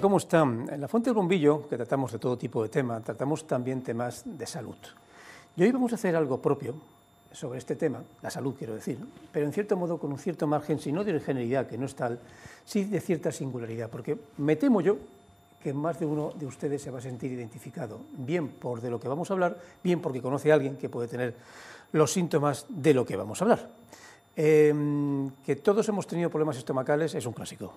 ¿Cómo están? En la Fuente del Bombillo, que tratamos de todo tipo de temas, tratamos también temas de salud. Y hoy vamos a hacer algo propio sobre este tema, la salud quiero decir, pero en cierto modo con un cierto margen, si no de generalidad, que no es tal, sí de cierta singularidad, porque me temo yo que más de uno de ustedes se va a sentir identificado, bien por de lo que vamos a hablar, bien porque conoce a alguien que puede tener los síntomas de lo que vamos a hablar. Em, que todos hemos tenido problemas estomacales es un clásico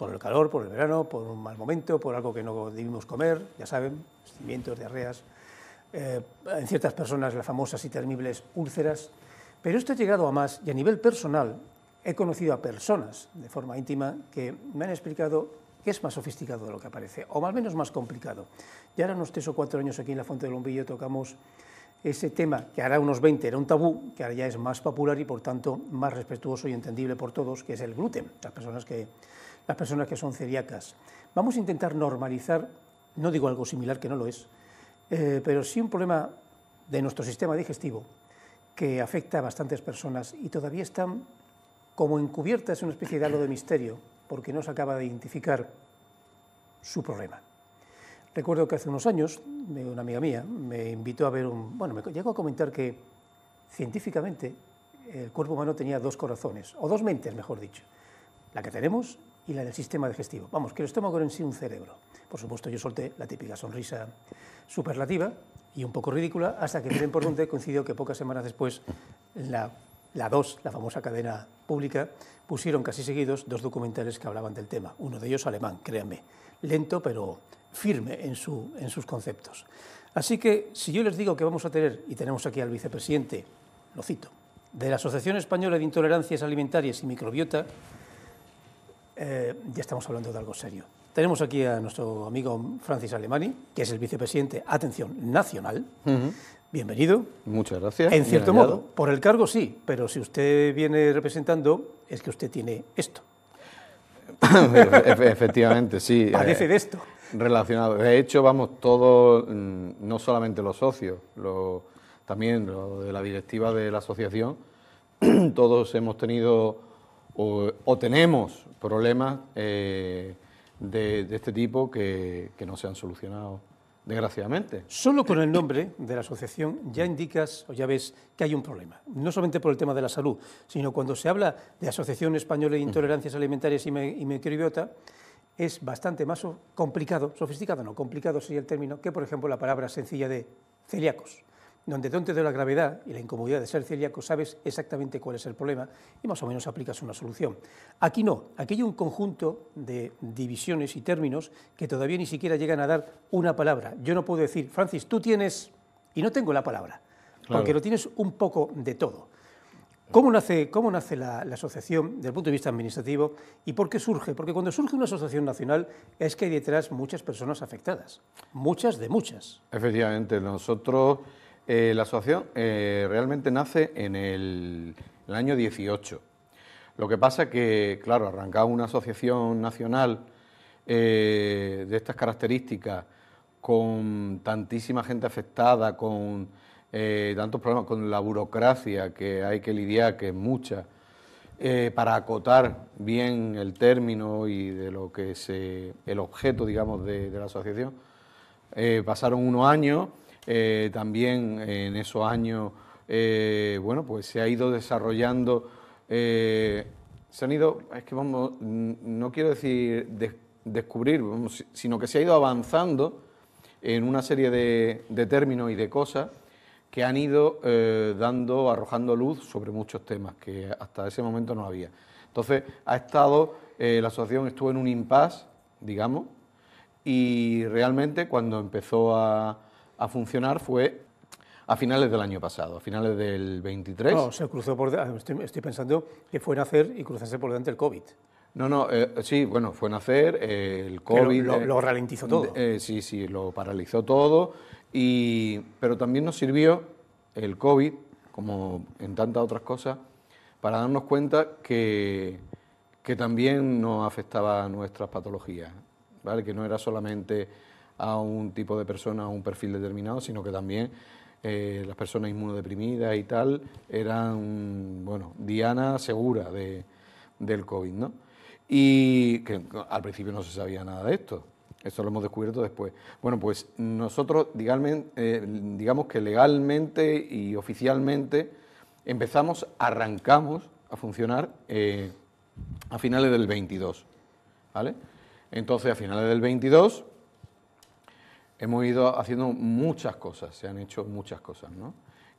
por el calor, por el verano, por un mal momento, por algo que no debimos comer, ya saben, cimientos, diarreas, eh, en ciertas personas las famosas y terribles úlceras. Pero esto ha llegado a más y a nivel personal he conocido a personas de forma íntima que me han explicado que es más sofisticado de lo que aparece, o al menos más complicado. Ya ahora unos tres o cuatro años aquí en la Fuente del Lombillo tocamos ese tema que ahora unos 20 era un tabú, que ahora ya es más popular y por tanto más respetuoso y entendible por todos, que es el gluten. Las personas que las personas que son celíacas. Vamos a intentar normalizar, no digo algo similar que no lo es, eh, pero sí un problema de nuestro sistema digestivo que afecta a bastantes personas y todavía están como encubiertas en una especie de halo de misterio porque no se acaba de identificar su problema. Recuerdo que hace unos años eh, una amiga mía me invitó a ver un... Bueno, me llegó a comentar que científicamente el cuerpo humano tenía dos corazones, o dos mentes, mejor dicho, la que tenemos y la del sistema digestivo. Vamos, que el estómago en sí un cerebro. Por supuesto, yo solté la típica sonrisa superlativa y un poco ridícula, hasta que por dónde, coincidió que pocas semanas después la, la 2, la famosa cadena pública, pusieron casi seguidos dos documentales que hablaban del tema. Uno de ellos alemán, créanme, lento pero firme en, su, en sus conceptos. Así que si yo les digo que vamos a tener, y tenemos aquí al vicepresidente, lo cito, de la Asociación Española de Intolerancias Alimentarias y Microbiota, eh, ya estamos hablando de algo serio. Tenemos aquí a nuestro amigo Francis Alemani, que es el vicepresidente, atención, nacional. Bienvenido. Muchas gracias. En cierto modo, por el cargo sí, pero si usted viene representando, es que usted tiene esto. Efectivamente, sí. Parece eh, de esto. relacionado. De hecho, vamos, todos, mm, no solamente los socios, también lo de la directiva de la asociación, todos hemos tenido o, tenemos problemas eh, de, este tipo que, que no se han solucionado desgraciadamente. Solo con el nombre de la asociación ya indicas o ya ves que hay un problema, no solamente por el tema de la salud, sino cuando se habla de Asociación Española de Intolerancias Alimentarias y, Microbiota, es bastante más complicado, sofisticado no, complicado sería el término, que por ejemplo la palabra sencilla de celíacos donde donde de la gravedad y la incomodidad de ser celíaco sabes exactamente cuál es el problema y más o menos aplicas una solución. Aquí no, aquí hay un conjunto de divisiones y términos que todavía ni siquiera llegan a dar una palabra. Yo no puedo decir, Francis, tú tienes, y no tengo la palabra, porque lo tienes un poco de todo. ¿Cómo nace, cómo nace la, la, asociación desde el punto de vista administrativo y por qué surge? Porque cuando surge una asociación nacional es que hay detrás muchas personas afectadas, muchas de muchas. Efectivamente, nosotros eh, la asociación eh, realmente nace en el, año 18. Lo que pasa es que, claro, arrancaba una asociación nacional eh, de estas características, con tantísima gente afectada, con tantos problemas, con la burocracia que hay que lidiar, que es mucha, para acotar bien el término y de lo que es el objeto, digamos, de, de la asociación. pasaron unos años eh, también en esos años, eh, bueno, pues se ha ido desarrollando, eh, se han ido, es que vamos, no quiero decir descubrir, sino que se ha ido avanzando en una serie de, de términos y de cosas que han ido dando, arrojando luz sobre muchos temas que hasta ese momento no había. Entonces, ha estado, la asociación estuvo en un impasse, digamos, y realmente cuando empezó a, a funcionar fue a finales del año pasado, a finales del 23. No, se cruzó por... Ah, estoy, estoy pensando que fue nacer y cruzarse por delante el COVID. No, no, eh, sí, bueno, fue nacer, eh, el COVID... Eh, lo, ralentizó todo. sí, sí, lo paralizó todo, y, pero también nos sirvió el COVID, como en tantas otras cosas, para darnos cuenta que, que también nos afectaba nuestras patologías, ¿vale? que no era solamente a un tipo de persona, a un perfil determinado, sino que también eh, las personas inmunodeprimidas y tal eran, bueno, diana segura de, del COVID, ¿no? Y que al principio no se sabía nada de esto. ...esto lo hemos descubierto después. Bueno, pues nosotros, eh, digamos que legalmente y oficialmente, empezamos, arrancamos a funcionar eh, a finales del 22. ¿vale? Entonces, a finales del 22, hemos ido haciendo muchas cosas, se han hecho muchas cosas, ¿no?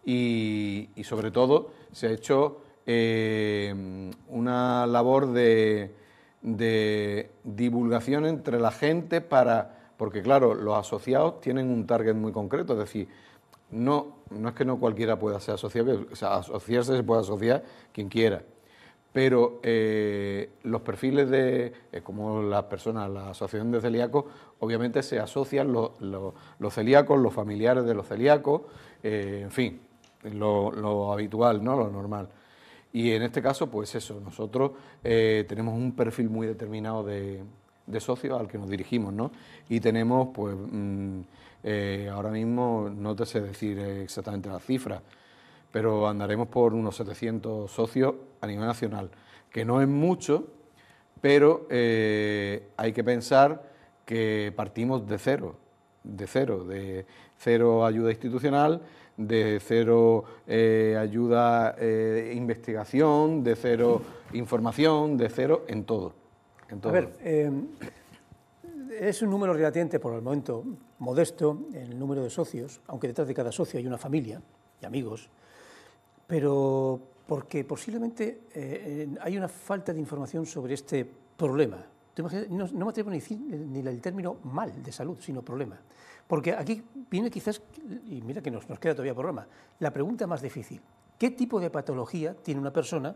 Y, sobre todo se ha hecho eh, una labor de, divulgación entre la gente para, porque claro, los asociados tienen un target muy concreto, es decir, no, no es que no cualquiera pueda ser asociado, asociarse se puede asociar quien quiera, pero eh, los perfiles de, eh, como las personas, la asociación de celíacos, obviamente se asocian los, celíacos, los familiares de los celíacos, eh, en fin, lo, habitual, ¿no? lo normal. Y en este caso, pues eso, nosotros tenemos un perfil muy determinado de, de socios al que nos dirigimos, ¿no? Y tenemos, pues, mm, ahora mismo no te sé decir exactamente las cifras, pero andaremos por unos 700 socios a nivel nacional, que no es mucho, pero eh, hay que pensar que partimos de cero, de cero, de cero ayuda institucional, de cero eh, ayuda eh, investigación, de cero información, de cero en todo. A ver, es un número relativamente por el momento modesto el número de socios, aunque detrás de cada socio hay una familia y amigos pero porque posiblemente eh, hay una falta de información sobre este problema. no, me atrevo ni, decir, ni el término mal de salud, sino problema. Porque aquí viene quizás, y mira que nos, queda todavía problema, la pregunta más difícil. ¿Qué tipo de patología tiene una persona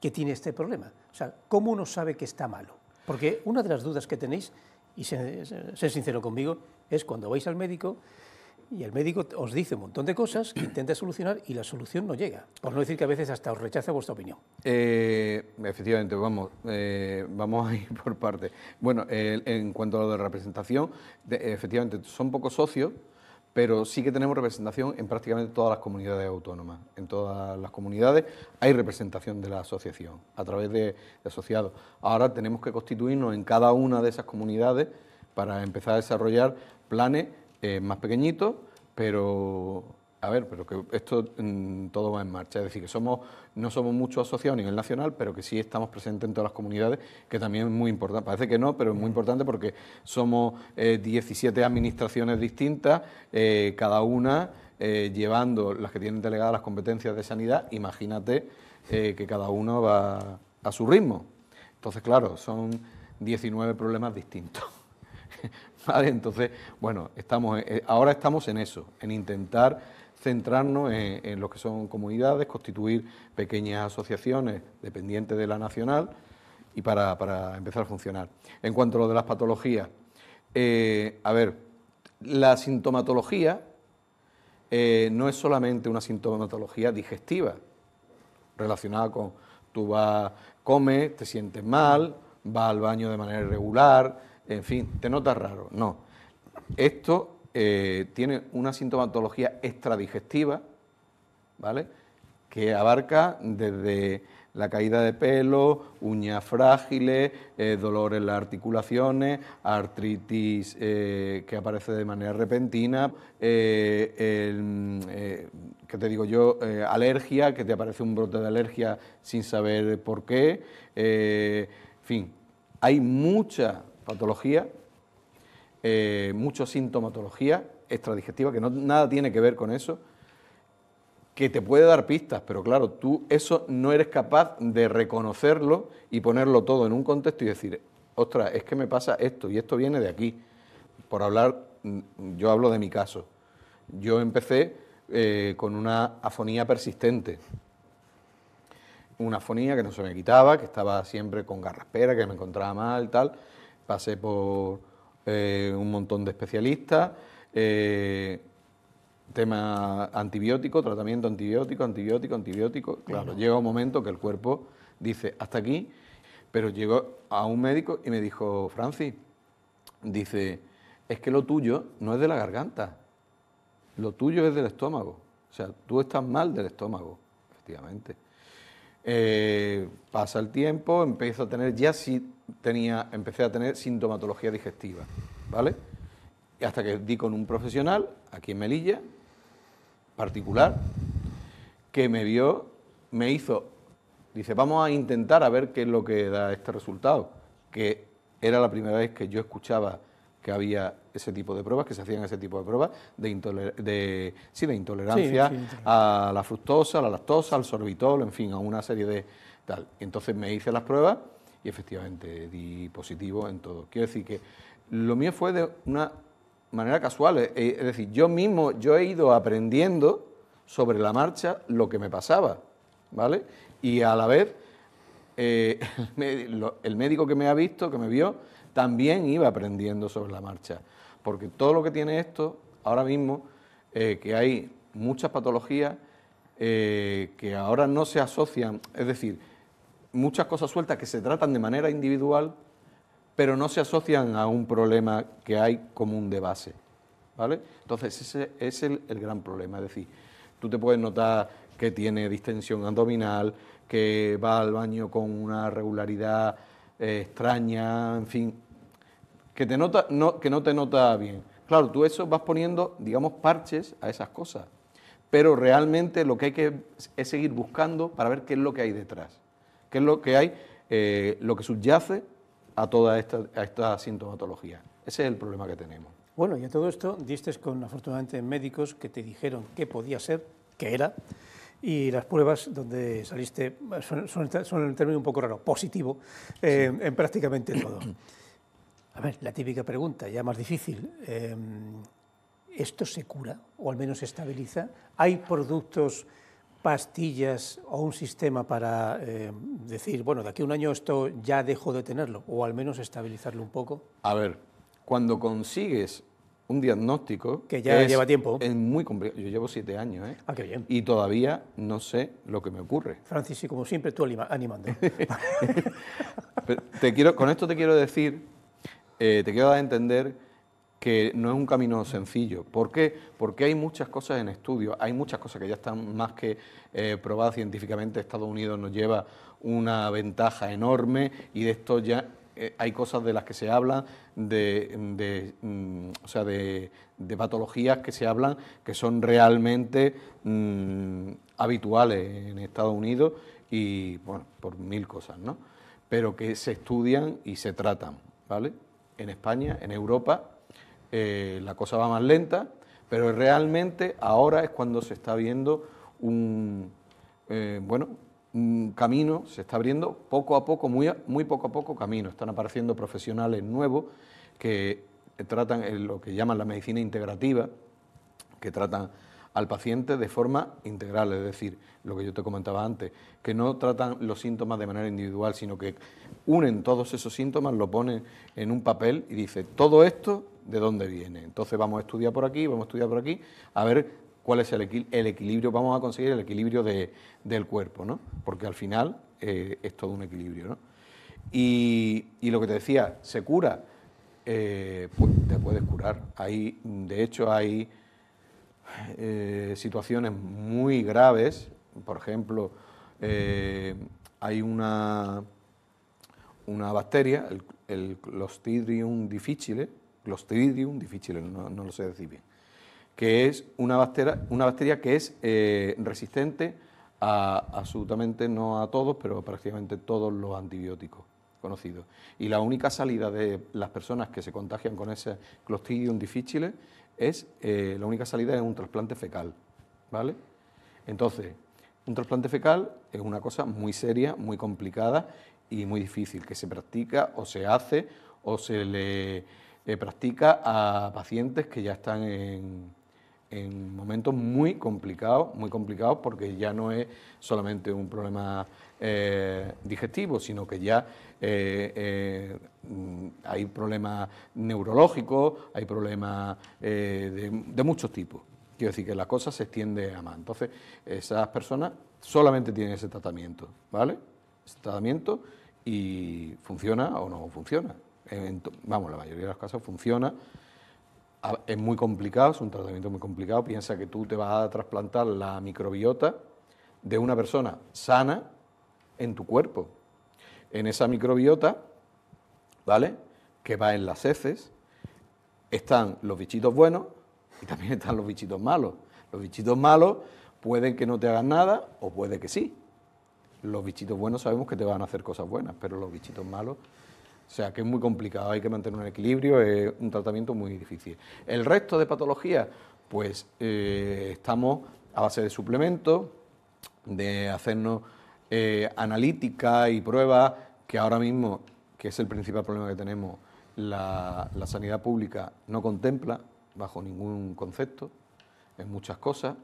que tiene este problema? O sea, ¿cómo uno sabe que está malo? Porque una de las dudas que tenéis, y ser sincero conmigo, es cuando vais al médico y el médico os dice un montón de cosas que intenta solucionar y la solución no llega. Por no decir que a veces hasta os rechaza vuestra opinión. Eh, efectivamente, vamos, eh, vamos a ir por parte... Bueno, en cuanto a lo de representación, efectivamente son pocos socios, pero sí que tenemos representación en prácticamente todas las comunidades autónomas. En todas las comunidades hay representación de la asociación a través de asociados. Ahora tenemos que constituirnos en cada una de esas comunidades para empezar a desarrollar planes eh, más pequeñito, pero a ver, pero que esto mm, todo va en marcha. Es decir, que somos, no somos mucho asociados a nivel nacional, pero que sí estamos presentes en todas las comunidades, que también es muy importante. Parece que no, pero es muy importante porque somos 17 eh, administraciones distintas, eh, cada una llevando las que tienen delegadas las competencias de sanidad. Imagínate que cada uno va a su ritmo. Entonces, claro, son 19 problemas distintos. Entonces, bueno, eh, eh, ahora estamos en eso, en intentar centrarnos en, lo que son comunidades, constituir pequeñas asociaciones dependientes de la nacional y para, empezar a funcionar. En cuanto a lo de las patologías, eh, a ver, la sintomatología no es solamente una sintomatología digestiva, relacionada con tú vas, comes, te sientes mal, vas al baño de manera irregular, en fin, te notas raro. No. Esto eh, tiene una sintomatología extradigestiva, ¿vale? Que abarca desde la caída de pelo, uñas frágiles, eh, dolor en las articulaciones, artritis eh, que aparece de manera repentina, ¿qué te digo yo? alergia, que te aparece un brote de alergia sin saber por qué, en fin, hay mucha patología, eh, mucha sintomatología extradigestiva, que nada tiene que ver con eso, que te puede dar pistas, pero claro, tú eso no eres capaz de reconocerlo y ponerlo todo en un contexto y decir, ostras, es que me pasa esto y esto viene de aquí. Por hablar, mm, yo hablo de mi caso. Yo empecé eh, con una afonía persistente. Una afonía que no se me quitaba, que estaba siempre con garraspera, que me encontraba mal, tal pasé por eh, un montón de especialistas, eh, tema antibiótico, tratamiento antibiótico, antibiótico, antibiótico. Claro, llega un momento que el cuerpo dice, hasta aquí, pero llegó a un médico y me dijo, Francis, dice, es que lo tuyo no es de la garganta, lo tuyo es del estómago. O sea, tú estás mal del estómago, efectivamente. Eh, pasa el tiempo, empiezo a tener ya sí tenía, empecé a tener sintomatología digestiva, ¿vale? Y hasta que di con un profesional, aquí en Melilla, particular, que me vio, me hizo, dice, vamos a intentar a ver qué es lo que da este resultado, que era la primera vez que yo escuchaba que había ese tipo de pruebas, que se hacían ese tipo de pruebas de, de, de intolerancia a la fructosa, a la lactosa, al sorbitol, en fin, a una serie de tal. Entonces me hice las pruebas y efectivamente di positivo en todo. Quiero decir que lo mío fue de una manera casual, eh, es decir, yo mismo, yo he ido aprendiendo sobre la marcha lo que me pasaba, ¿vale? Y a la vez, eh, el médico que me ha visto, que me vio, también iba aprendiendo sobre la marcha, porque todo lo que tiene esto, ahora mismo, eh, que hay muchas patologías que ahora no se asocian, es decir, muchas cosas sueltas que se tratan de manera individual, pero no se asocian a un problema que hay común de base. ¿vale? Entonces, ese es el, gran problema. Es decir, tú te puedes notar que tiene distensión abdominal, que va al baño con una regularidad eh, extraña, en fin, que, te nota, que no te nota bien. Claro, tú eso vas poniendo, digamos, parches a esas cosas, pero realmente lo que hay que es seguir buscando para ver qué es lo que hay detrás. ¿Qué es lo que hay, eh, lo que subyace a toda esta, sintomatología. Ese es el problema que tenemos. Bueno, y a todo esto diste con, afortunadamente, médicos que te dijeron qué podía ser, qué era, y las pruebas donde saliste son, en términos un término un poco raro, positivo, eh, en prácticamente todo. A ver, la típica pregunta, ya más difícil. Eh, ¿Esto se cura o al menos se estabiliza? ¿Hay productos pastillas o un sistema para eh, decir, bueno, de aquí a un año esto ya dejo de tenerlo, o al menos estabilizarlo un poco? A ver, cuando consigues un diagnóstico... Que ya lleva tiempo. Es muy complicado. Yo llevo siete años, ¿eh? Ah, qué bien. Y todavía no sé lo que me ocurre. Francis, y como siempre, tú animando. te quiero, con esto te quiero decir, eh, te quiero dar a entender que no es un camino sencillo. ¿Por qué? Porque hay muchas cosas en estudio, hay muchas cosas que ya están más que eh, probadas científicamente. Estados Unidos nos lleva una ventaja enorme y de esto ya eh, hay cosas de las que se habla... de, mm, o sea, de, patologías que se hablan que son realmente mm, habituales en Estados Unidos y, bueno, por mil cosas, ¿no? Pero que se estudian y se tratan, ¿vale? En España, en Europa eh, la cosa va más lenta, pero realmente ahora es cuando se está viendo un, eh, bueno, un camino, se está abriendo poco a poco, muy, muy poco a poco camino. Están apareciendo profesionales nuevos que tratan eh, lo que llaman la medicina integrativa, que tratan al paciente de forma integral, es decir, lo que yo te comentaba antes, que no tratan los síntomas de manera individual, sino que unen todos esos síntomas, lo ponen en un papel y dice, todo esto de dónde viene. Entonces vamos a estudiar por aquí, vamos a estudiar por aquí, a ver cuál es el, equilibrio, vamos a conseguir el equilibrio de, del cuerpo, ¿no? Porque al final eh, es todo un equilibrio, ¿no? Y, y, lo que te decía, se cura, eh, pues te puedes curar. Hay, de hecho, hay eh, situaciones muy graves, por ejemplo, hay una, una bacteria, el, el Clostridium difficile, Clostridium difficile, no, lo sé decir bien, que es una bacteria, que es eh, resistente a absolutamente, no a todos, pero a prácticamente todos los antibióticos conocidos. Y la única salida de las personas que se contagian con ese Clostridium difficile es, eh, la única salida es un trasplante fecal, ¿vale? Entonces, un trasplante fecal es una cosa muy seria, muy complicada y muy difícil, que se practica o se hace o se le eh, practica a pacientes que ya están en, momentos muy complicados, muy complicados porque ya no es solamente un problema eh, digestivo, sino que ya eh, hay problemas neurológicos, hay problemas de, de, muchos tipos. Quiero decir que la cosa se extiende a más. Entonces, esas personas solamente tienen ese tratamiento, ¿vale? Ese tratamiento y funciona o no funciona vamos, la mayoría de los casos funciona. Es muy complicado, es un tratamiento muy complicado. Piensa que tú te vas a trasplantar la microbiota de una persona sana en tu cuerpo. En esa microbiota, ¿vale? Que va en las heces, están los bichitos buenos y también están los bichitos malos. Los bichitos malos pueden que no te hagan nada o puede que sí. Los bichitos buenos sabemos que te van a hacer cosas buenas, pero los bichitos malos o sea que es muy complicado, hay que mantener un equilibrio, es un tratamiento muy difícil. El resto de patologías, pues eh, estamos a base de suplementos, de hacernos eh, analítica y pruebas, que ahora mismo, que es el principal problema que tenemos, la, sanidad pública no contempla bajo ningún concepto en muchas cosas.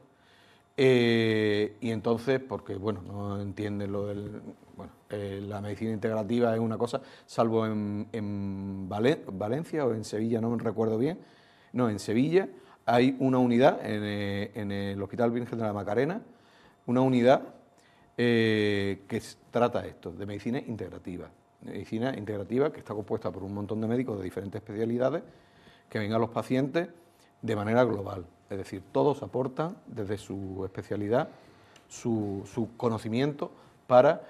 Eh, y entonces, porque bueno, no entienden lo del bueno, eh, la medicina integrativa es una cosa, salvo en, en Valencia o en Sevilla, no me recuerdo bien, no, en Sevilla hay una unidad en, eh, el Hospital Virgen de la Macarena, una unidad eh, que trata esto, de medicina integrativa. Medicina integrativa que está compuesta por un montón de médicos de diferentes especialidades que ven a los pacientes de manera global. Es decir, todos aportan desde su especialidad su, su conocimiento para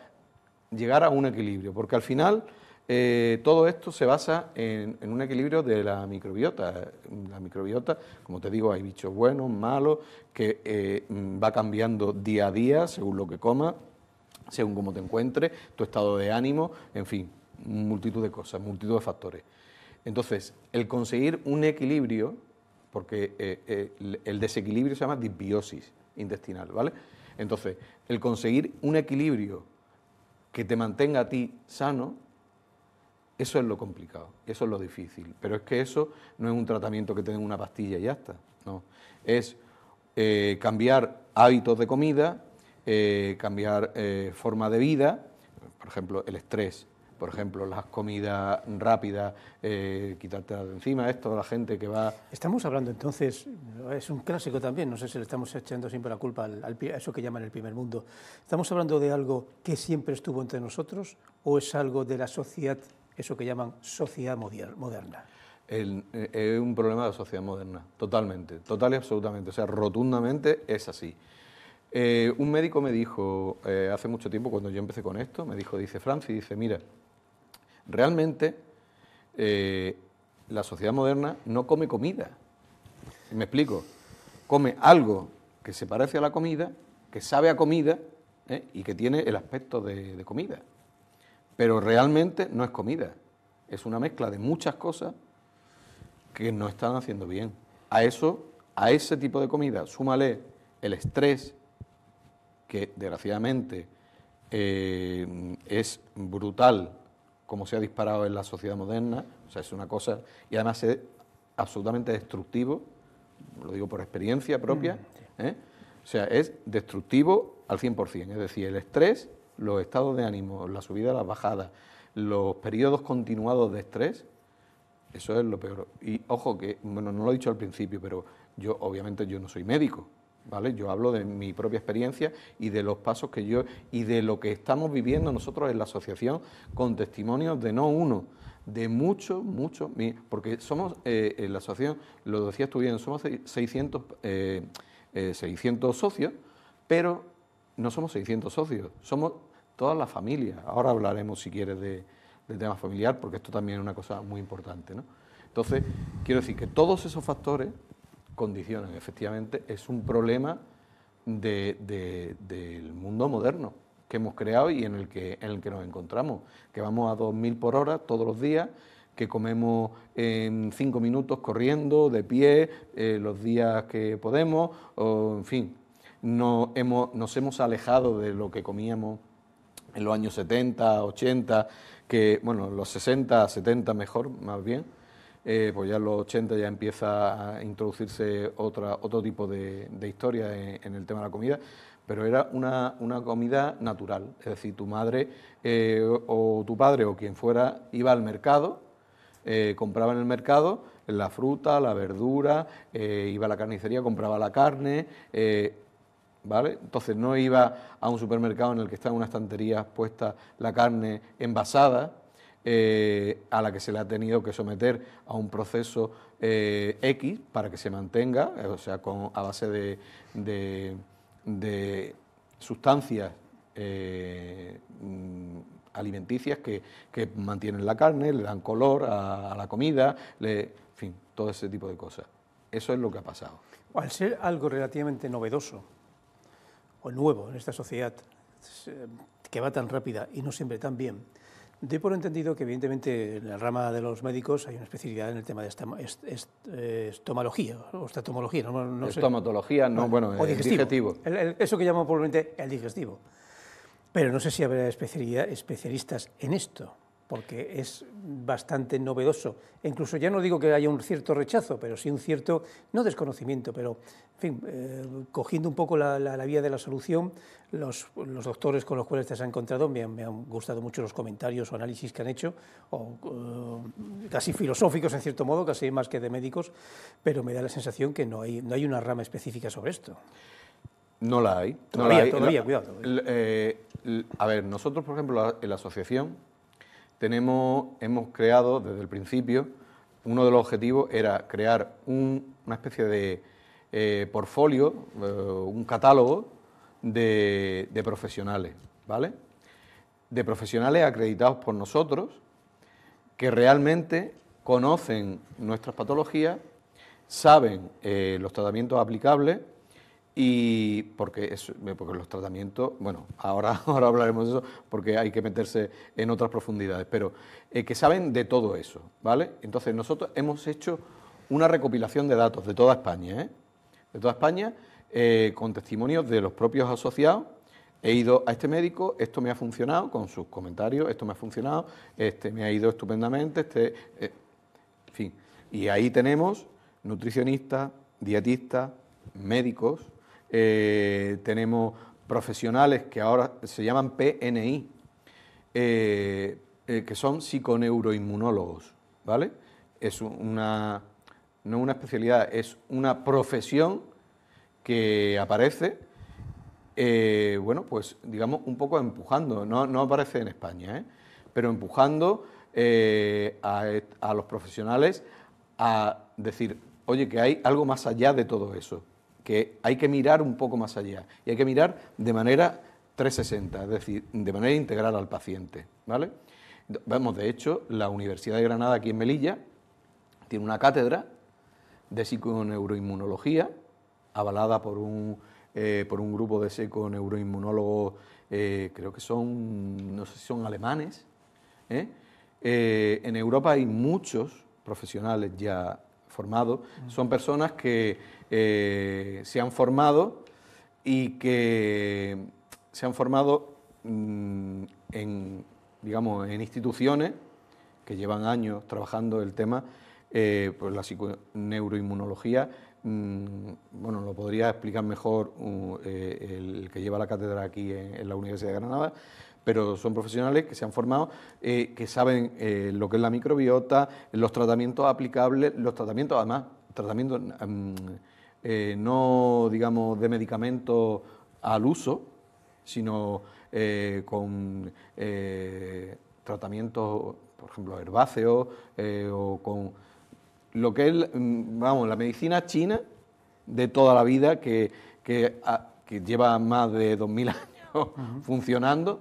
llegar a un equilibrio, porque al final eh, todo esto se basa en, un equilibrio de la microbiota. La microbiota, como te digo, hay bichos buenos, malos, que eh, mm, va cambiando día a día según lo que coma según cómo te encuentres, tu estado de ánimo, en fin, multitud de cosas, multitud de factores. Entonces, el conseguir un equilibrio, porque eh, el desequilibrio se llama disbiosis intestinal, ¿vale? Entonces, el conseguir un equilibrio que te mantenga a ti sano, eso es lo complicado, eso es lo difícil. Pero es que eso no es un tratamiento que te den una pastilla y ya está. No. Es eh, cambiar hábitos de comida, eh, cambiar eh, forma de vida, por ejemplo, el estrés, por ejemplo, las comidas rápidas, eh, quitarte de encima, esto, la gente que va... Estamos hablando entonces, es un clásico también, no sé si le estamos echando siempre la culpa al, a eso que llaman el primer mundo, ¿estamos hablando de algo que siempre estuvo entre nosotros o es algo de la sociedad, eso que llaman sociedad moderna? Eh, es un problema de sociedad moderna, totalmente, total y absolutamente, o sea, rotundamente es así. Eh, un médico me dijo eh, hace mucho tiempo, cuando yo empecé con esto, me dijo, dice, Francis, dice, mira, Realmente, eh, la sociedad moderna no come comida. Me explico. Come algo que se parece a la comida, que sabe a comida ¿eh? y que tiene el aspecto de, comida. Pero realmente no es comida. Es una mezcla de muchas cosas que no están haciendo bien. A eso, a ese tipo de comida, súmale el estrés, que desgraciadamente eh, es brutal como se ha disparado en la sociedad moderna, o sea, es una cosa, y además es absolutamente destructivo, lo digo por experiencia propia, mm, ¿eh? o sea, es destructivo al 100%, es decir, el estrés, los estados de ánimo, la subida, las bajadas, los periodos continuados de estrés, eso es lo peor. Y ojo que, bueno, no lo he dicho al principio, pero yo obviamente yo no soy médico, yo hablo de mi propia experiencia y de los pasos que yo y de lo que estamos viviendo nosotros en la asociación con testimonios de no uno, de muchos, muchos, porque somos eh, en la asociación, lo decía tú bien, somos 600, 600 eh, eh, socios, pero no somos 600 socios, somos todas las familias. Ahora hablaremos, si quieres, de, del tema familiar, porque esto también es una cosa muy importante, Entonces, quiero decir que todos esos factores ...condiciones, Efectivamente, es un problema del mundo moderno que hemos creado y en el que, en el que nos encontramos, que vamos a 2.000 por hora todos los días, que comemos en cinco minutos corriendo, de pie, eh, los días que podemos, o, en fin, no hemos, nos hemos alejado de lo que comíamos en los años 70, 80, que, bueno, los 60, 70 mejor, más bien, eh, pues ya en los 80 ya empieza a introducirse otro tipo de, historia en, el tema de la comida, pero era una, comida natural, es decir, tu madre eh, o, tu padre o quien fuera iba al mercado, eh, compraba en el mercado la fruta, la verdura, iba a la carnicería, compraba la carne, ¿Vale? Entonces no iba a un supermercado en el que está en una estantería puesta la carne envasada, eh, a la que se le ha tenido que someter a un proceso eh, X para que se mantenga, eh, o sea, a base de, sustancias mm, alimenticias que, mantienen la carne, le dan color a, la comida, en fin, todo ese tipo de cosas. Eso es lo que ha pasado. Al ser algo relativamente novedoso o nuevo en esta sociedad que va tan rápida y no siempre tan bien, Doy por entendido que, evidentemente, en la rama de los médicos hay una especialidad en el tema de eh, estomología o estatomología, No, Estomatología, no, ah, bueno, o eh, digestivo. eso que llamamos probablemente el digestivo. Pero no sé si habrá especialidad, especialistas en esto porque es bastante novedoso. incluso ya no digo que haya un cierto rechazo, pero sí un cierto, no desconocimiento, pero, en fin, eh, cogiendo un poco la, vía de la solución, los, doctores con los cuales te has encontrado, me han, gustado mucho los comentarios o análisis que han hecho, eh, casi filosóficos en cierto modo, casi más que de médicos, pero me da la sensación que no hay, no hay una rama específica sobre esto. No la hay. no hay. todavía, cuidado. Eh, a ver, nosotros, por ejemplo, en la asociación tenemos, hemos creado desde el principio, uno de los objetivos era crear un, una especie de eh, portfolio, eh, un catálogo de, profesionales, ¿vale? De profesionales acreditados por nosotros que realmente conocen nuestras patologías, saben eh, los tratamientos aplicables y porque, porque los tratamientos, bueno, ahora, ahora hablaremos de eso porque hay que meterse en otras profundidades, pero eh, que saben de todo eso, ¿vale? Entonces nosotros hemos hecho una recopilación de datos de toda España, ¿eh? De toda España, eh, con testimonios de los propios asociados. He ido a este médico, esto me ha funcionado, con sus comentarios, esto me ha funcionado, este me ha ido estupendamente, este... Eh, en fin, y ahí tenemos nutricionistas, dietistas, médicos, eh, tenemos profesionales que ahora se llaman PNI, eh, eh, que son psiconeuroinmunólogos, ¿vale? Es una, no una especialidad, es una profesión que aparece, bueno, pues digamos un poco empujando, no, aparece en España, pero empujando a los profesionales a decir, oye, que hay algo más allá de todo eso que hay que mirar un poco más allá y hay que mirar de manera 360, es decir, de manera integral al paciente, ¿vale? Vemos, de hecho, la Universidad de Granada aquí en Melilla tiene una cátedra de psiconeuroinmunología avalada por un, eh, grupo de psiconeuroinmunólogos, eh, creo que son, no sé si son alemanes. ¿eh? Eh, en Europa hay muchos profesionales ya formado, son personas que eh, se han formado y que se han formado mm, en, digamos, en instituciones que llevan años trabajando el tema, eh, pues la neuroinmunología, mm, bueno, lo podría explicar mejor uh, eh, el que lleva la cátedra aquí en la Universidad de Granada, pero son profesionales que se han formado, eh, que saben eh, lo que es la microbiota, los tratamientos aplicables, los tratamientos además, tratamientos mm, eh, no, digamos, de medicamentos al uso, sino con tratamientos, por ejemplo, herbáceos o con lo que es, mm, vamos, la medicina china de toda la vida que, ah, lleva más de 2.000 años funcionando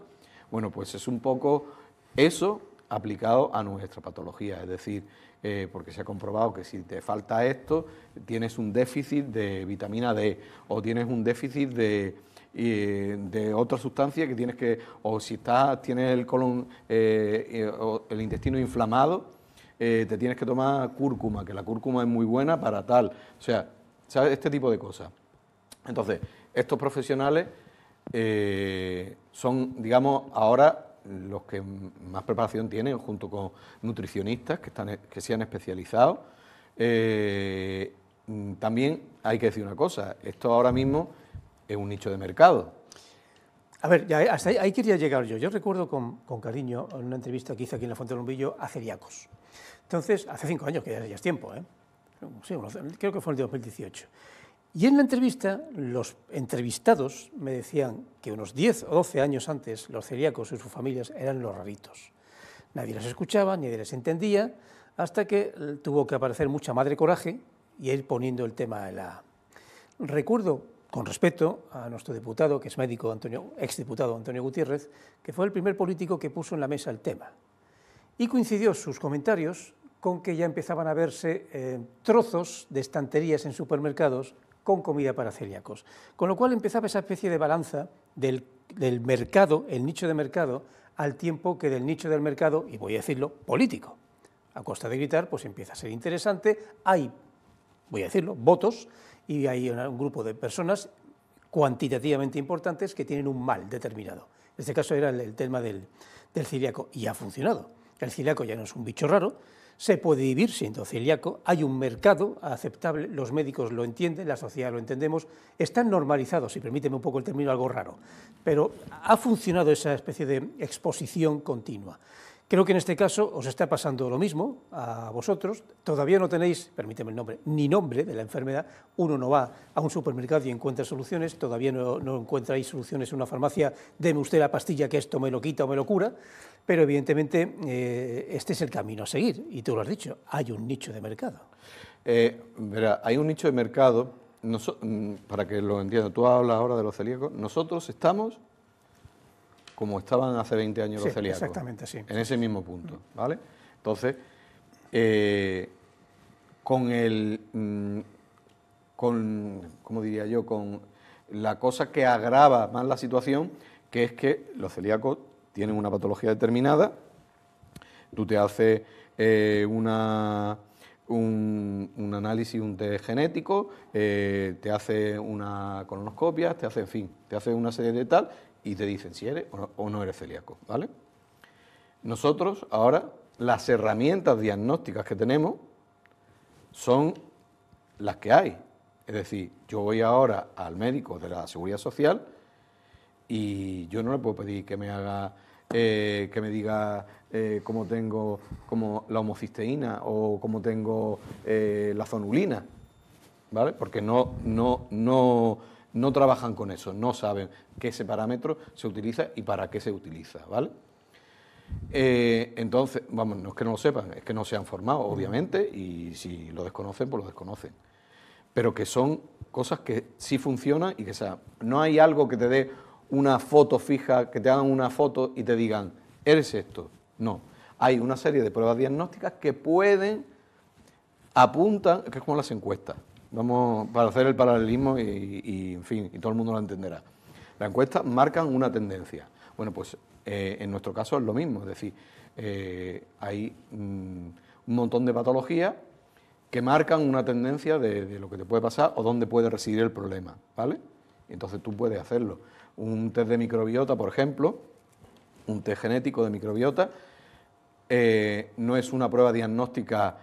bueno, pues es un poco eso aplicado a nuestra patología, es decir, eh, porque se ha comprobado que si te falta esto, tienes un déficit de vitamina D o tienes un déficit de, eh, de otra sustancia que tienes que, o si estás, tienes el colon, eh, el intestino inflamado, te tienes que tomar cúrcuma, que la cúrcuma es muy buena para tal, o sea, ¿sabes? este tipo de cosas. Entonces, estos profesionales eh, son, digamos, ahora los que más preparación tienen, junto con nutricionistas que, están, que se han especializado. Eh, mm, también hay que decir una cosa, esto ahora mismo es un nicho de mercado. A ver, ya, hasta ahí, quería llegar yo. Yo recuerdo con, con, cariño una entrevista que hice aquí en la Fuente del Lumbillo a Celiacos, Entonces, hace cinco años, que ya, es tiempo, ¿eh? creo que fue en el 2018. Y en la entrevista, los entrevistados me decían que unos 10 o 12 años antes los celíacos y sus familias eran los raritos. Nadie los escuchaba, nadie les entendía, hasta que eh, tuvo que aparecer mucha madre coraje y ir poniendo el tema en la... Recuerdo, con respeto a nuestro diputado, que es médico, Antonio, exdiputado Antonio Gutiérrez, que fue el primer político que puso en la mesa el tema. Y coincidió sus comentarios con que ya empezaban a verse eh, trozos de estanterías en supermercados con comida para celíacos. Con lo cual empezaba esa especie de balanza del, mercado, el nicho de mercado, al tiempo que del nicho del mercado, y voy a decirlo, político. A costa de gritar, pues empieza a ser interesante, hay, voy a decirlo, votos, y hay un grupo de personas cuantitativamente importantes que tienen un mal determinado. En este caso era el, tema del, del, y ha funcionado. El celíaco ya no es un bicho raro, se puede vivir siendo celíaco, hay un mercado aceptable, los médicos lo entienden, la sociedad lo entendemos, están normalizados, si permíteme un poco el término algo raro, pero ha funcionado esa especie de exposición continua. Creo que en este caso os está pasando lo mismo a vosotros. Todavía no tenéis, permíteme el nombre, ni nombre de la enfermedad. Uno no va a un supermercado y encuentra soluciones. Todavía no, no soluciones en una farmacia. Deme usted la pastilla que esto me lo quita o me lo cura. Pero evidentemente eh, este es el camino a seguir. Y tú lo has dicho, hay un nicho de mercado. Eh, verá, hay un nicho de mercado. Mm, para que lo entienda, tú hablas ahora de los celíacos. Nosotros estamos como estaban hace 20 años los celíacos. Exactamente, sí. En ese mismo punto, mm. ¿vale? Entonces, eh, con el. Mm, con, ¿cómo diría yo? Con la cosa que agrava más la situación, que es que los celíacos tienen una patología determinada, tú te haces eh, una. Un, análisis, un test genético, eh, te hace una colonoscopia, te hace, en fin, te hace una serie de tal, y te dicen si eres o no eres celíaco, ¿vale? Nosotros ahora las herramientas diagnósticas que tenemos son las que hay. Es decir, yo voy ahora al médico de la Seguridad Social y yo no le puedo pedir que me haga, eh, que me diga eh, cómo tengo como la homocisteína o cómo tengo eh, la zonulina, ¿vale? Porque no, no, no no trabajan con eso, no saben qué ese parámetro se utiliza y para qué se utiliza, ¿vale? Eh, entonces, vamos, no es que no lo sepan, es que no se han formado, obviamente, y si lo desconocen, pues lo desconocen. Pero que son cosas que sí funcionan y que no hay algo que te dé una foto fija, que te hagan una foto y te digan, eres esto. No, hay una serie de pruebas diagnósticas que pueden, apuntan, que es como las encuestas, Vamos para hacer el paralelismo y, en fin, y todo el mundo lo entenderá. La encuesta marcan una tendencia. Bueno, pues eh, en nuestro caso es lo mismo, es decir, eh, hay mm, un montón de patologías que marcan una tendencia de, lo que te puede pasar o dónde puede residir el problema, ¿vale? Entonces tú puedes hacerlo. Un test de microbiota, por ejemplo, un test genético de microbiota, eh, no es una prueba diagnóstica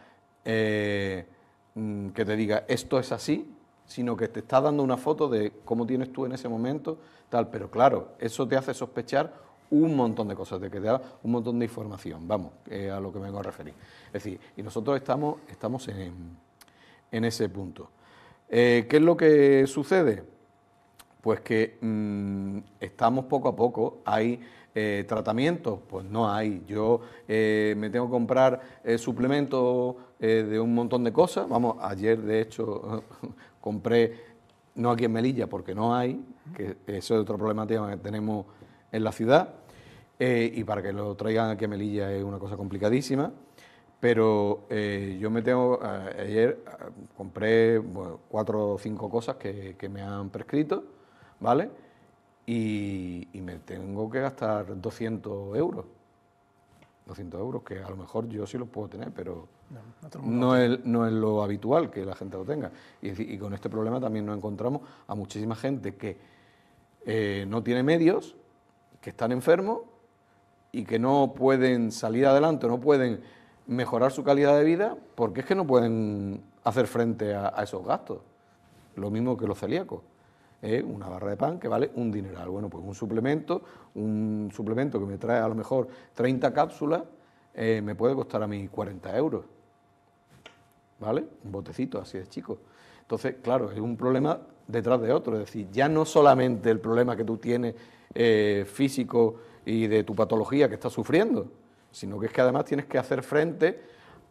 Mm, que te diga esto es así, sino que te está dando una foto de cómo tienes tú en ese momento, tal. Pero claro, eso te hace sospechar un montón de cosas, de que te da un montón de información, vamos, a lo que me vengo a referir. Es decir, y nosotros estamos, estamos en, ese punto. Eh, ¿Qué es lo que sucede? Pues que mm, estamos poco a poco, hay eh, tratamientos, pues no hay. Yo eh, me tengo que comprar eh, suplementos de un montón de cosas. Vamos, ayer de hecho compré, no aquí en Melilla, porque no hay, que eso es otro problema que tenemos en la ciudad. y para que lo traigan aquí a Melilla es una cosa complicadísima. Pero yo me tengo, ayer compré cuatro o cinco cosas que, que me han prescrito, ¿vale? y, me tengo que gastar 200 euros. 200 euros, que a lo mejor yo sí los puedo tener, pero no, es, lo habitual que la gente lo tenga. Y, con este problema también nos encontramos a muchísima gente que eh, no tiene medios, que están enfermos y que no pueden salir adelante, no pueden mejorar su calidad de vida porque es que no pueden hacer frente a esos gastos. Lo mismo que los celíacos una barra de pan que vale un dineral. Bueno, pues un suplemento, un suplemento que me trae a lo mejor 30 cápsulas, eh, me puede costar a mí 40 euros. ¿Vale? Un botecito así de chico. Entonces, claro, es un problema detrás de otro. Es decir, ya no solamente el problema que tú tienes eh, físico y de tu patología que estás sufriendo, sino que es que además tienes que hacer frente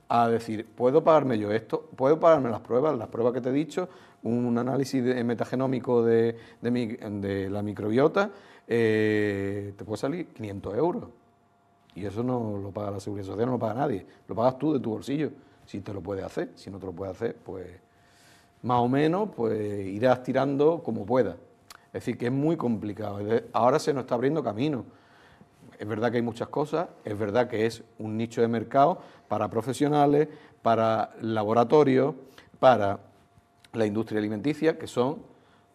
a decir, ¿puedo pagarme yo esto? ¿Puedo pagarme las pruebas? Las pruebas que te he dicho, un análisis metagenómico de, la microbiota, eh, te puede salir 500 euros. Y eso no lo paga la Seguridad Social, no lo paga nadie. Lo pagas tú de tu bolsillo, si te lo puede hacer. Si no te lo puede hacer, pues más o menos pues irás tirando como puedas. Es decir, que es muy complicado. Ahora se nos está abriendo camino es verdad que hay muchas cosas, es verdad que es un nicho de mercado para profesionales, para laboratorios, para la industria alimenticia, que son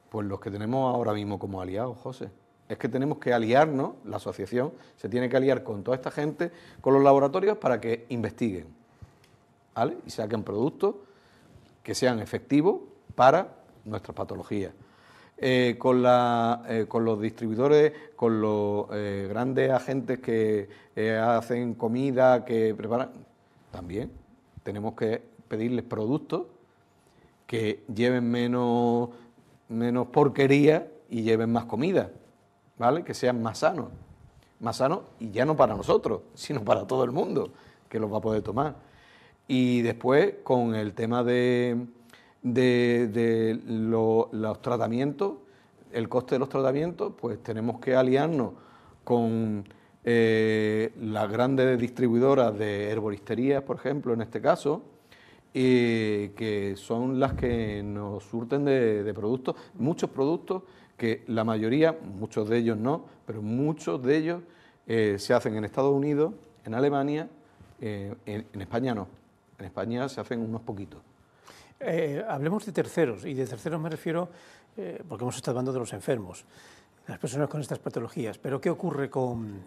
pues los que tenemos ahora mismo como aliados, José. Es que tenemos que aliarnos, la asociación se tiene que aliar con toda esta gente, con los laboratorios para que investiguen, ¿vale? Y saquen productos que sean efectivos para nuestras patologías. Eh, eh, con, los distribuidores, con los eh, grandes agentes que hacen comida, que preparan. También tenemos que pedirles productos que lleven menos, menos porquería y lleven más comida, ¿vale? Que sean más sanos. Más sanos y ya no para nosotros, sino para todo el mundo que los va a poder tomar. Y después con el tema de, de, los tratamientos, el coste de los tratamientos, pues tenemos que aliarnos con eh, las grandes distribuidoras de herboristerías, por ejemplo, en este caso, que son las que nos surten de, productos, muchos productos que la mayoría, muchos de ellos no, pero muchos de ellos eh, se hacen en Estados Unidos, en Alemania, eh, en, España no. En España se hacen unos poquitos. Eh, hablemos de terceros, y de terceros me refiero, eh, porque hemos estado hablando de los enfermos, las personas con estas patologías, pero ¿qué ocurre con,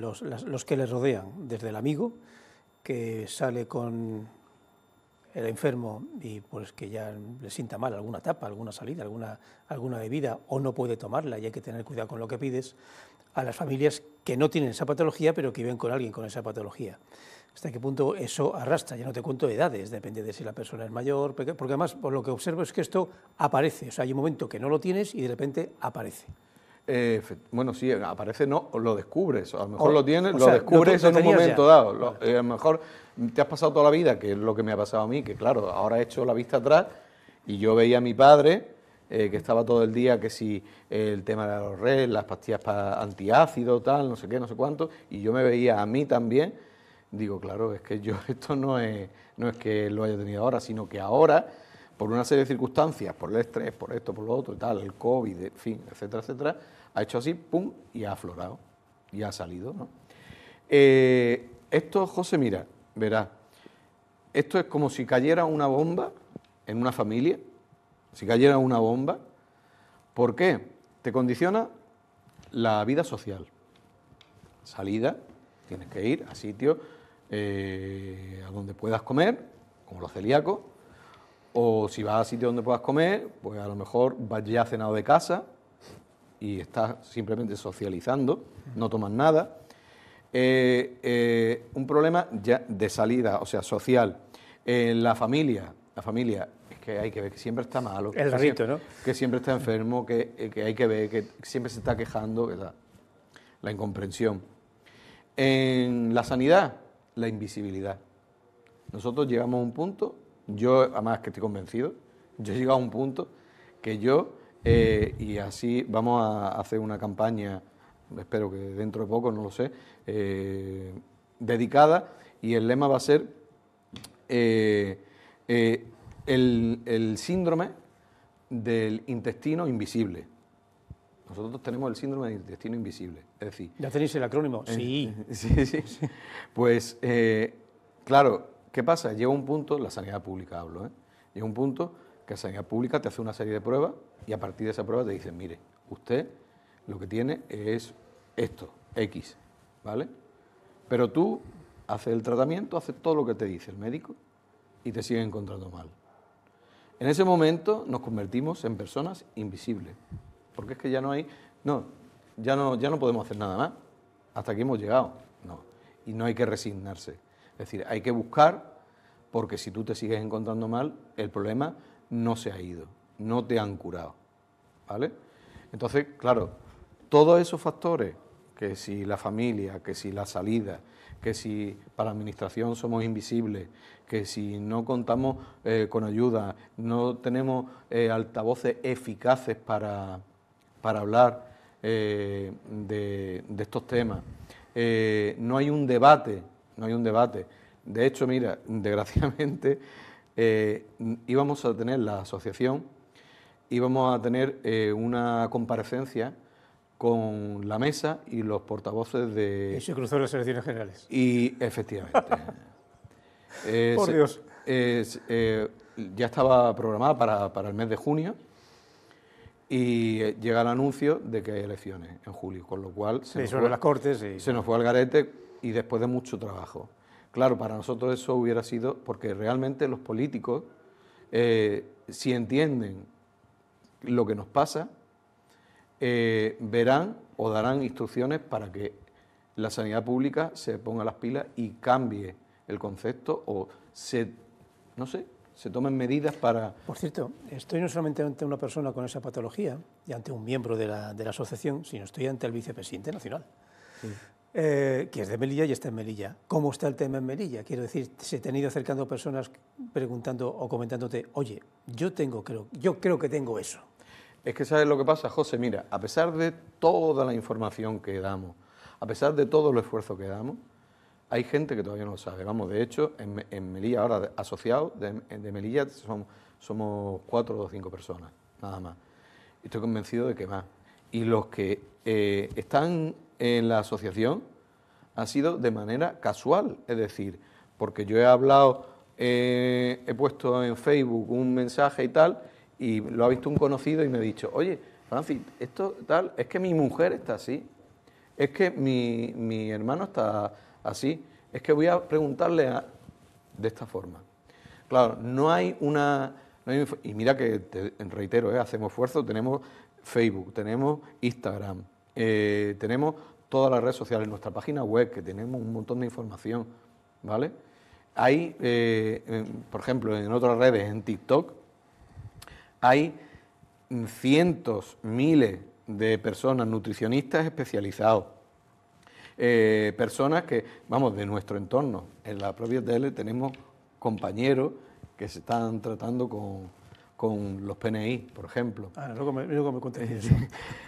los, que les rodean? Desde el amigo, que sale con el enfermo y pues que ya le sienta mal alguna tapa, alguna salida, alguna, alguna bebida, o no puede tomarla y hay que tener cuidado con lo que pides, a las familias que no tienen esa patología, pero que viven con alguien con esa patología hasta qué punto eso arrastra. Ya no te cuento edades, depende de si la persona es mayor, porque además por lo que observo es que esto aparece, o sea, hay un momento que no lo tienes y de repente aparece. Eh, bueno, sí, aparece, no, lo descubres. A lo mejor lo tienes, lo descubres en un momento dado. Eh, a lo mejor te has pasado toda la vida, que es lo que me ha pasado a mí, que claro, ahora he hecho la vista atrás y yo veía a mi padre, eh, que estaba todo el día, que si el tema de los redes, las pastillas para antiácido, tal, no sé qué, no sé cuánto, y yo me veía a mí también digo, claro, es que yo esto no es, no es que lo haya tenido ahora, sino que ahora, por una serie de circunstancias, por el estrés, por esto, por lo otro tal, el COVID, en fin, etcétera, etcétera, ha hecho así, pum, y ha aflorado, y ha salido, ¿no? Eh, esto, José, mira, verá, esto es como si cayera una bomba en una familia, si cayera una bomba, ¿por qué? Te condiciona la vida social. Salida, tienes que ir a sitios eh, a donde puedas comer, como los celíacos, o si vas a sitio donde puedas comer, pues a lo mejor vas ya cenado de casa y estás simplemente socializando, no tomas nada. Eh, eh, un problema ya de salida, o sea, social. En la familia, la familia es que hay que ver que siempre está malo. El ¿no? Que siempre está enfermo, que, hay que ver, que siempre se está quejando, verdad. la, la incomprensión. En la sanidad, la invisibilidad. Nosotros llegamos a un punto, yo además que estoy convencido, yo he llegado a un punto que yo, eh, y así vamos a hacer una campaña, espero que dentro de poco, no lo sé, eh, dedicada, y el lema va a ser eh, el síndrome del intestino invisible. Nosotros tenemos el síndrome de intestino invisible. Es decir. Ya tenéis el acrónimo. Eh, sí. sí, sí. Pues, eh, claro, ¿qué pasa? Llega un punto, la sanidad pública hablo, ¿eh? llega un punto que la sanidad pública te hace una serie de pruebas y a partir de esa prueba te dicen, mire, usted lo que tiene es esto, X, ¿vale? Pero tú haces el tratamiento, haces todo lo que te dice el médico y te siguen encontrando mal. En ese momento nos convertimos en personas invisibles porque es que ya no hay, no, ya no, ya no podemos hacer nada más, hasta aquí hemos llegado, no, y no hay que resignarse, es decir, hay que buscar, porque si tú te sigues encontrando mal, el problema no se ha ido, no te han curado, ¿vale? Entonces, claro, todos esos factores, que si la familia, que si la salida, que si para administración somos invisibles, que si no contamos eh, con ayuda, no tenemos eh, altavoces eficaces para, para hablar eh, de, estos temas. Eh, no hay un debate, no hay un debate. De hecho, mira, desgraciadamente eh, íbamos a tener la asociación, íbamos a tener una comparecencia con la mesa y los portavoces de... Y se cruzó las elecciones generales. Y efectivamente. Por Dios. ya estaba programada para el mes de junio y eh, llega el anuncio de que hay elecciones en julio, con lo cual se, nos, fue, las cortes, se nos fue al garete y después de mucho trabajo. Claro, para nosotros eso hubiera sido porque realmente los políticos, eh, si entienden lo que nos pasa, eh, verán o darán instrucciones para que la sanidad pública se ponga las pilas y cambie el concepto o se, no sé, se tomen medidas para... Por cierto, estoy no solamente ante una persona con esa patología y ante un miembro de la, asociación, sino estoy ante el vicepresidente nacional, eh, que es de Melilla y está en Melilla. ¿Cómo está el tema en Melilla? Quiero decir, se te han ido acercando personas preguntando o comentándote, oye, yo, tengo, creo, yo creo que tengo eso. Es que sabes lo que pasa, José, mira, a pesar de toda la información que damos, a pesar de todo el esfuerzo que damos, hay gente que todavía no lo sabe. Vamos, de hecho, en, Melilla, ahora asociado de, Melilla, somos cuatro o cinco personas, nada más. Estoy convencido de que más. Y los que eh, están en la asociación han sido de manera casual, es decir, porque yo he hablado, eh, he puesto en Facebook un mensaje y tal, y lo ha visto un conocido y me ha dicho, oye, Francis, esto tal, es que mi mujer está así, es que mi, mi hermano está así, es que voy a preguntarle de esta forma. Claro, no hay una... y mira que, te reitero, eh, hacemos esfuerzo, tenemos Facebook, tenemos Instagram, eh, tenemos todas las redes sociales, nuestra página web, que tenemos un montón de información, ¿vale? Hay, eh, por ejemplo, en otras redes, en TikTok, hay cientos, miles de personas, nutricionistas especializados, eh, personas que, vamos, de nuestro entorno. En la propia tele tenemos compañeros que se están tratando con, con los PNI, por ejemplo.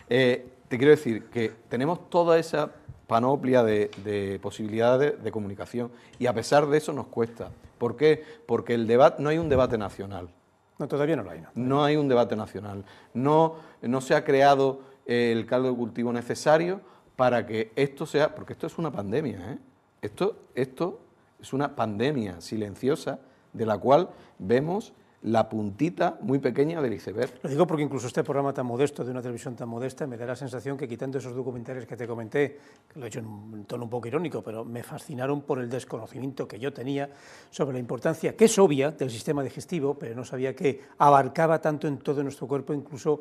te quiero decir que tenemos toda esa panoplia de, posibilidades de, comunicación y a pesar de eso nos cuesta. ¿Por qué? Porque el debate, no hay un debate nacional. No, todavía no lo hay. No, no hay un debate nacional. No, no se ha creado el caldo de cultivo necesario para que esto sea, porque esto es una pandemia, ¿eh? esto, esto es una pandemia silenciosa de la cual vemos la puntita muy pequeña del iceberg. Lo digo porque incluso este programa tan modesto, de una televisión tan modesta, me da la sensación que quitando esos documentales que te comenté, que lo he hecho en un tono un poco irónico, pero me fascinaron por el desconocimiento que yo tenía sobre la importancia, que es obvia, del sistema digestivo, pero no sabía que abarcaba tanto en todo nuestro cuerpo, incluso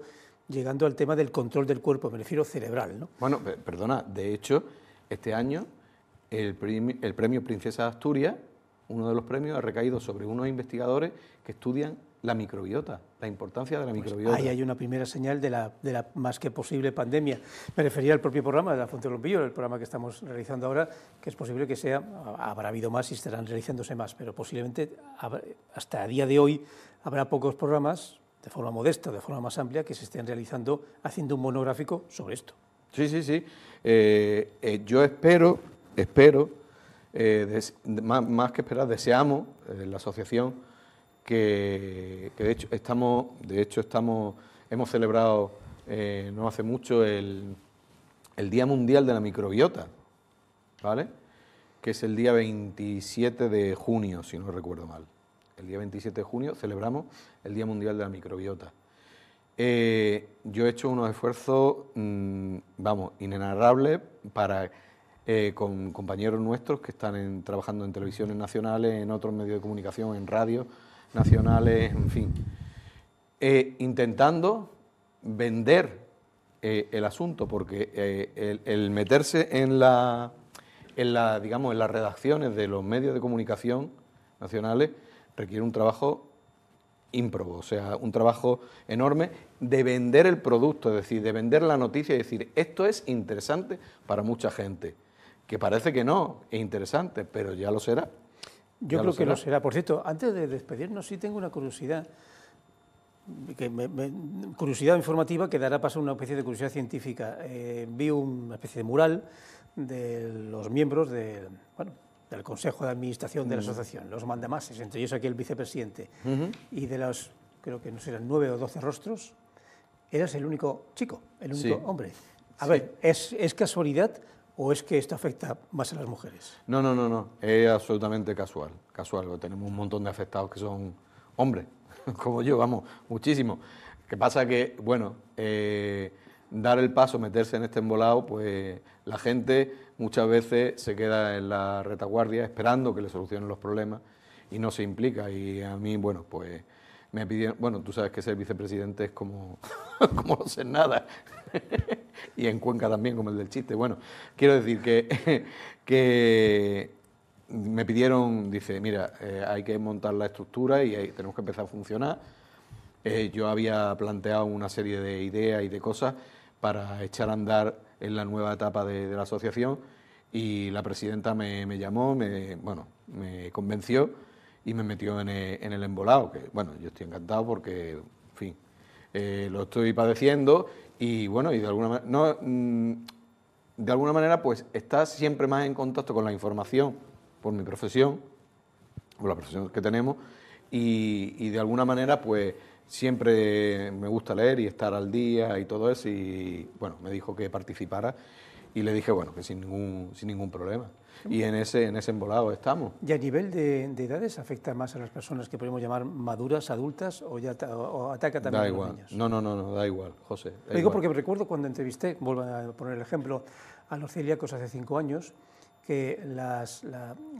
llegando al tema del control del cuerpo, me refiero cerebral. ¿no? Bueno, perdona, de hecho, este año el, premio Princesa de Asturias, uno de los premios, ha recaído sobre unos investigadores que estudian la microbiota, la importancia de la pues microbiota. Ahí hay una primera señal de la, más que posible pandemia. Me refería al propio programa de la Fuente Lompillo, el programa que estamos realizando ahora, que es posible que sea, habrá habido más y estarán realizándose más, pero posiblemente hasta a día de hoy habrá pocos programas de forma modesta, de forma más amplia, que se estén realizando, haciendo un monográfico sobre esto. Sí, sí, sí. Eh, eh, yo espero, espero, eh, más, que esperar, deseamos la asociación que, de hecho estamos, de hecho estamos, hemos celebrado no hace mucho el, el Día Mundial de la Microbiota, ¿vale? Que es el día 27 de junio, si no recuerdo mal el día 27 de junio, celebramos el Día Mundial de la Microbiota. Eh, yo he hecho unos esfuerzos, mm, vamos, inenarrables para, eh, con compañeros nuestros que están trabajando en televisiones nacionales, en otros medios de comunicación, en radios nacionales, en fin, eh, intentando vender el asunto, porque el, meterse en la, digamos, en las redacciones de los medios de comunicación nacionales, requiere un trabajo ímprobo, o sea, un trabajo enorme de vender el producto, es decir, de vender la noticia y decir, esto es interesante para mucha gente, que parece que no, es interesante, pero ya lo será. Yo creo que lo será. Por cierto, antes de despedirnos, sí tengo una curiosidad, curiosidad informativa que dará paso a una especie de curiosidad científica. Eh, vi una especie de mural de los miembros de, bueno, del Consejo de Administración de la mm. Asociación, los mandamases, entre ellos aquí el vicepresidente, y de los, creo que no serán nueve o doce rostros, eras el único chico, el único hombre. A ver, ¿es, casualidad o es que esto afecta más a las mujeres? No, no, no, no, es absolutamente casual, casual, tenemos un montón de afectados que son hombres, como yo, vamos, muchísimo. Que pasa que, bueno, eh, dar el paso, meterse en este embolado, pues la gente muchas veces se queda en la retaguardia esperando que le solucionen los problemas y no se implica. Y a mí, bueno, pues me pidieron, bueno, tú sabes que ser vicepresidente es como, como no ser nada. y en Cuenca también, como el del chiste. Bueno, quiero decir que, que me pidieron, dice, mira, eh, hay que montar la estructura y tenemos que empezar a funcionar. Eh, yo había planteado una serie de ideas y de cosas para echar a andar en la nueva etapa de, la asociación y la presidenta me, llamó, me, bueno, me convenció y me metió en el, embolado, que bueno, yo estoy encantado porque, en fin, eh, lo estoy padeciendo y bueno, y de alguna manera, no, mm, de alguna manera pues está siempre más en contacto con la información por mi profesión, por la profesión que tenemos, y, y de alguna manera pues siempre me gusta leer y estar al día y todo eso, y bueno, me dijo que participara y le dije, bueno, que sin ningún, problema. Y en ese, en ese embolado estamos. ¿Y a nivel de, edades afecta más a las personas que podemos llamar maduras, adultas, o, ya ataca también a los niños? No, no, no, no, da igual, José. digo porque recuerdo cuando entrevisté, vuelvo a poner el ejemplo, a los celíacos hace cinco años, que la,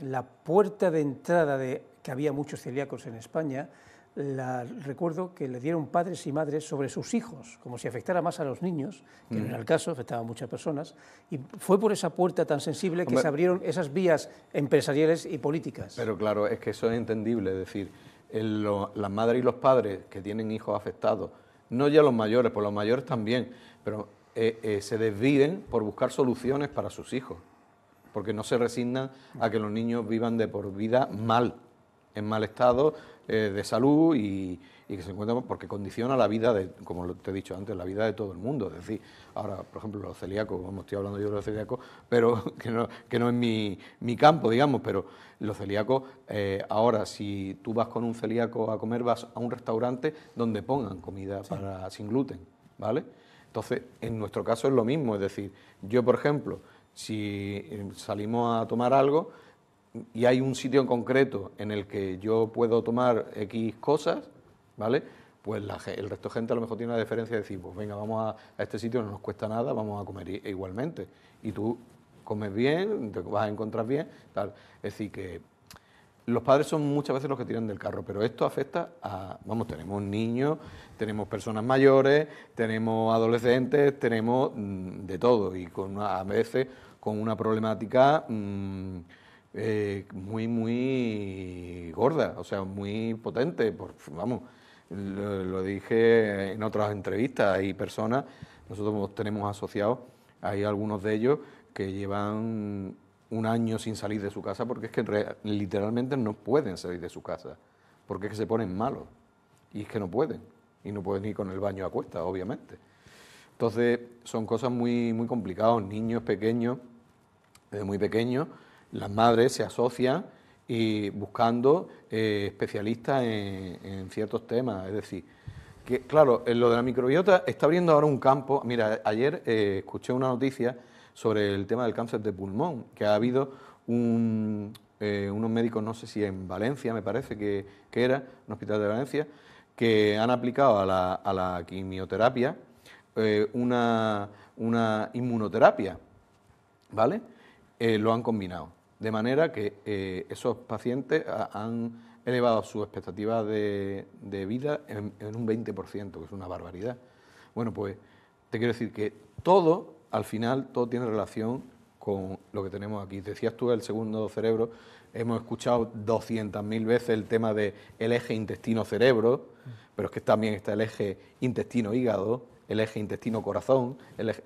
la puerta de entrada de que había muchos celíacos en España recuerdo que le dieron padres y madres sobre sus hijos, como si afectara más a los niños, que en no mm. era el caso, afectaba a muchas personas, y fue por esa puerta tan sensible que se abrieron esas vías empresariales y políticas. Pero claro, es que eso es entendible, es decir, las madres y los padres que tienen hijos afectados, no ya los mayores, por pues los mayores también, pero eh, eh, se desviven por buscar soluciones para sus hijos, porque no se resignan a que los niños vivan de por vida mal en mal estado eh, de salud y, que se encuentra porque condiciona la vida, de, como te he dicho antes, la vida de todo el mundo. Es decir, ahora, por ejemplo, los celíacos, como estoy hablando yo de los celíacos, pero que no, que no es mi, mi campo, digamos, pero los celíacos, eh, ahora, si tú vas con un celíaco a comer, vas a un restaurante donde pongan comida para, sin gluten, ¿vale? Entonces, en nuestro caso es lo mismo, es decir, yo, por ejemplo, si eh, salimos a tomar algo, y hay un sitio en concreto en el que yo puedo tomar X cosas, ¿vale? Pues la, el resto de gente a lo mejor tiene una diferencia de decir, pues venga, vamos a, este sitio, no nos cuesta nada, vamos a comer igualmente. Y tú comes bien, te vas a encontrar bien, tal. Es decir, que los padres son muchas veces los que tiran del carro, pero esto afecta a, vamos, tenemos niños, tenemos personas mayores, tenemos adolescentes, tenemos mm, de todo y con a veces con una problemática... Mm, eh, muy, muy gorda, o sea, muy potente. vamos, lo, dije en otras entrevistas, hay personas, nosotros tenemos asociados, hay algunos de ellos que llevan un año sin salir de su casa porque es que literalmente no pueden salir de su casa, porque es que se ponen malos y es que no pueden, y no pueden ir con el baño a cuesta, obviamente. Entonces, son cosas muy, muy complicadas, niños pequeños, desde muy pequeños, las madres se asocian y buscando eh, especialistas en, ciertos temas. Es decir, que claro, en lo de la microbiota está abriendo ahora un campo. Mira, ayer eh, escuché una noticia sobre el tema del cáncer de pulmón, que ha habido un, eh, unos médicos, no sé si en Valencia, me parece que, era, un hospital de Valencia, que han aplicado a la, a la quimioterapia una, una inmunoterapia, ¿vale? lo han combinado de manera que eh, esos pacientes han elevado su expectativa de, vida en, un 20%, que es una barbaridad. Bueno, pues te quiero decir que todo, al final, todo tiene relación con lo que tenemos aquí. Decías tú el segundo cerebro, hemos escuchado 200.000 veces el tema del eje intestino-cerebro, pero es que también está el eje intestino-hígado, el eje intestino-corazón, el eje...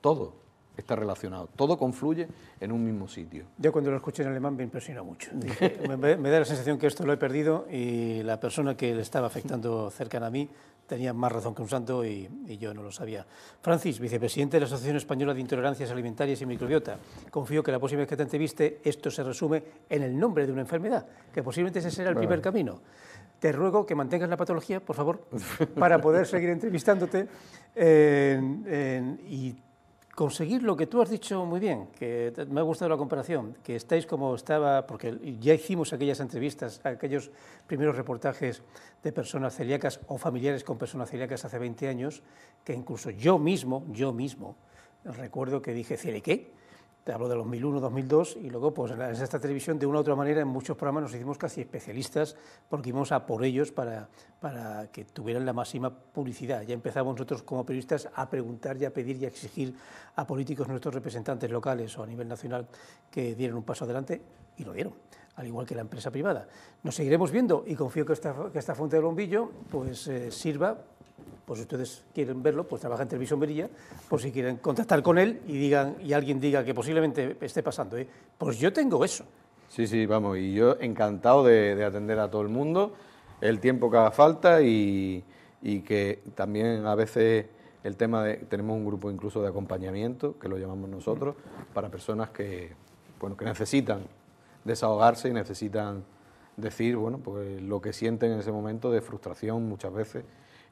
todo está relacionado. Todo confluye en un mismo sitio. Yo cuando lo escuché en alemán me impresionó mucho. me, da la sensación que esto lo he perdido y la persona que le estaba afectando cercana a mí tenía más razón que un santo y, yo no lo sabía. Francis, vicepresidente de la Asociación Española de Intolerancias Alimentarias y Microbiota, confío que la próxima vez que te entreviste esto se resume en el nombre de una enfermedad, que posiblemente ese será el primer camino te ruego que mantengas la patología, por favor, para poder seguir entrevistándote y conseguir lo que tú has dicho muy bien, que me ha gustado la comparación, que estáis como estaba, porque ya hicimos aquellas entrevistas, aquellos primeros reportajes de personas celíacas o familiares con personas celíacas hace 20 años, que incluso yo mismo, yo mismo, recuerdo que dije, qué?, te hablo de 2001, 2002, y luego pues en esta televisión de una u otra manera en muchos programas nos hicimos casi especialistas porque íbamos a por ellos para, para que tuvieran la máxima publicidad. Ya empezamos nosotros como periodistas a preguntar y a pedir y a exigir a políticos, nuestros representantes locales o a nivel nacional que dieran un paso adelante y lo dieron al igual que la empresa privada. Nos seguiremos viendo y confío que esta, fuente de bombillo pues, eh, sirva pues si ustedes quieren verlo, pues trabaja en Televisión Verilla, por si quieren contactar con él y digan y alguien diga que posiblemente esté pasando, ¿eh? pues yo tengo eso. Sí, sí, vamos, y yo encantado de, atender a todo el mundo, el tiempo que haga falta y, que también a veces el tema de, tenemos un grupo incluso de acompañamiento, que lo llamamos nosotros, para personas que, bueno, que necesitan desahogarse y necesitan decir, bueno, pues lo que sienten en ese momento de frustración muchas veces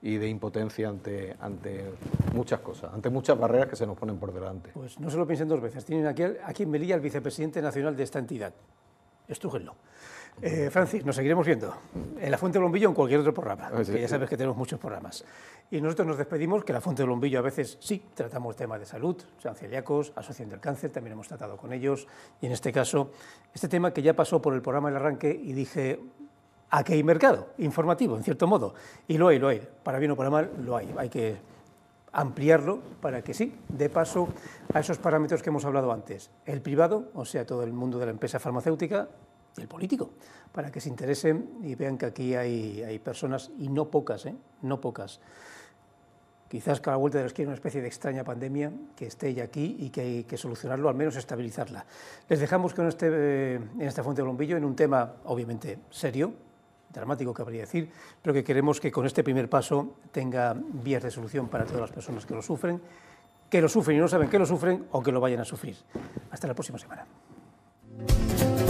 y de impotencia ante, ante muchas cosas, ante muchas barreras que se nos ponen por delante. Pues no se lo piensen dos veces. Tienen aquí, aquí en Melilla el vicepresidente nacional de esta entidad. Estújenlo. Eh, Francis, nos seguiremos viendo en La Fuente de Lombillo o en cualquier otro programa, ah, que ya sabes que tenemos muchos programas. Y nosotros nos despedimos, que La Fuente de lombillo a veces sí tratamos temas de salud, sean celíacos, asociación del cáncer, también hemos tratado con ellos, y en este caso, este tema que ya pasó por el programa del Arranque y dije, a hay mercado informativo, en cierto modo. Y lo hay, lo hay. Para bien o para mal, lo hay. Hay que ampliarlo para que sí, de paso a esos parámetros que hemos hablado antes. El privado, o sea, todo el mundo de la empresa farmacéutica, el político, para que se interesen y vean que aquí hay, hay personas, y no pocas, ¿eh? no pocas. Quizás cada vuelta de la esquina una especie de extraña pandemia que esté ya aquí y que hay que solucionarlo, al menos estabilizarla. Les dejamos no esté eh, en esta fuente de bombillo en un tema obviamente serio, dramático, cabría decir, pero que queremos que con este primer paso tenga vías de solución para todas las personas que lo sufren, que lo sufren y no saben que lo sufren o que lo vayan a sufrir. Hasta la próxima semana.